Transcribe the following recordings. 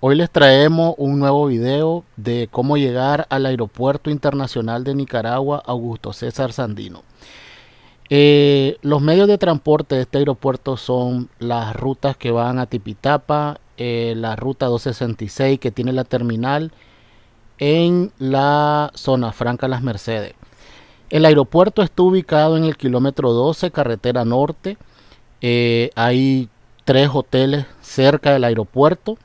Hoy les traemos un nuevo video de cómo llegar al Aeropuerto Internacional de Nicaragua Augusto César Sandino. Eh, los medios de transporte de este aeropuerto son las rutas que van a Tipitapa, eh, la ruta 266 que tiene la terminal en la zona franca Las Mercedes. El aeropuerto está ubicado en el kilómetro 12, carretera norte. Eh, hay tres hoteles cerca del aeropuerto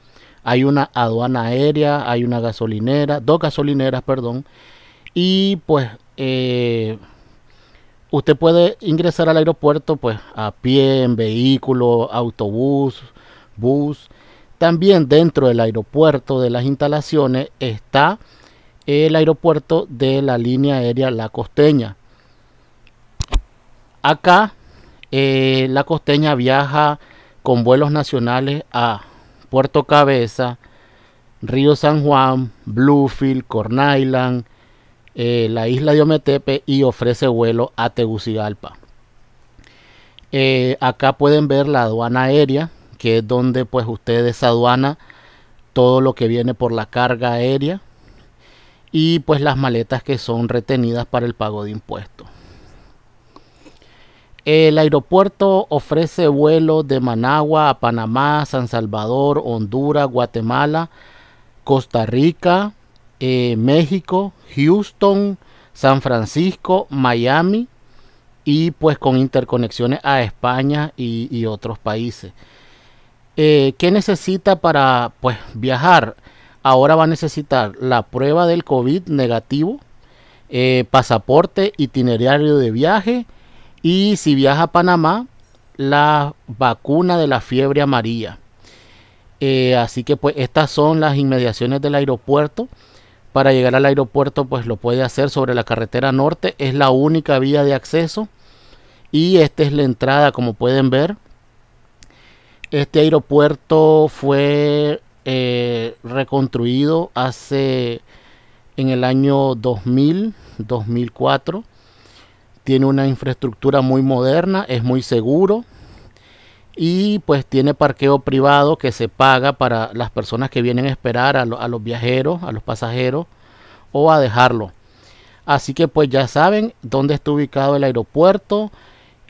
hay una aduana aérea, hay una gasolinera, dos gasolineras, perdón. Y pues eh, usted puede ingresar al aeropuerto pues a pie, en vehículo, autobús, bus. También dentro del aeropuerto de las instalaciones está el aeropuerto de la línea aérea La Costeña. Acá eh, La Costeña viaja con vuelos nacionales a Puerto Cabeza, Río San Juan, Bluefield, Corn Island, eh, la isla de Ometepe y ofrece vuelo a Tegucigalpa. Eh, acá pueden ver la aduana aérea, que es donde pues ustedes aduana todo lo que viene por la carga aérea y pues las maletas que son retenidas para el pago de impuestos. El aeropuerto ofrece vuelos de Managua a Panamá, San Salvador, Honduras, Guatemala, Costa Rica, eh, México, Houston, San Francisco, Miami y pues con interconexiones a España y, otros países. Eh, ¿Qué necesita para pues viajar? Ahora va a necesitar la prueba del COVID negativo, eh, pasaporte, itinerario de viaje, y si viaja a Panamá, la vacuna de la fiebre amarilla. Eh, así que pues estas son las inmediaciones del aeropuerto. Para llegar al aeropuerto pues lo puede hacer sobre la carretera norte. Es la única vía de acceso. Y esta es la entrada como pueden ver. Este aeropuerto fue eh, reconstruido hace en el año 2000, 2004 tiene una infraestructura muy moderna, es muy seguro y pues tiene parqueo privado que se paga para las personas que vienen a esperar a, los viajeros, a los pasajeros o a dejarlo. Así que pues ya saben dónde está ubicado el aeropuerto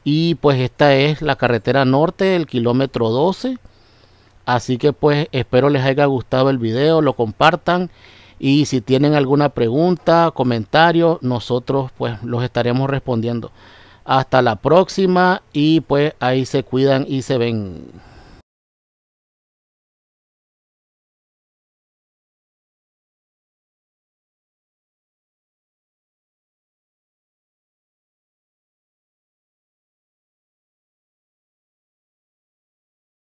y pues esta es la carretera norte, el kilómetro 12. Así que pues espero les haya gustado el video, lo compartan y si tienen alguna pregunta, comentario, nosotros pues los estaremos respondiendo. Hasta la próxima y pues ahí se cuidan y se ven.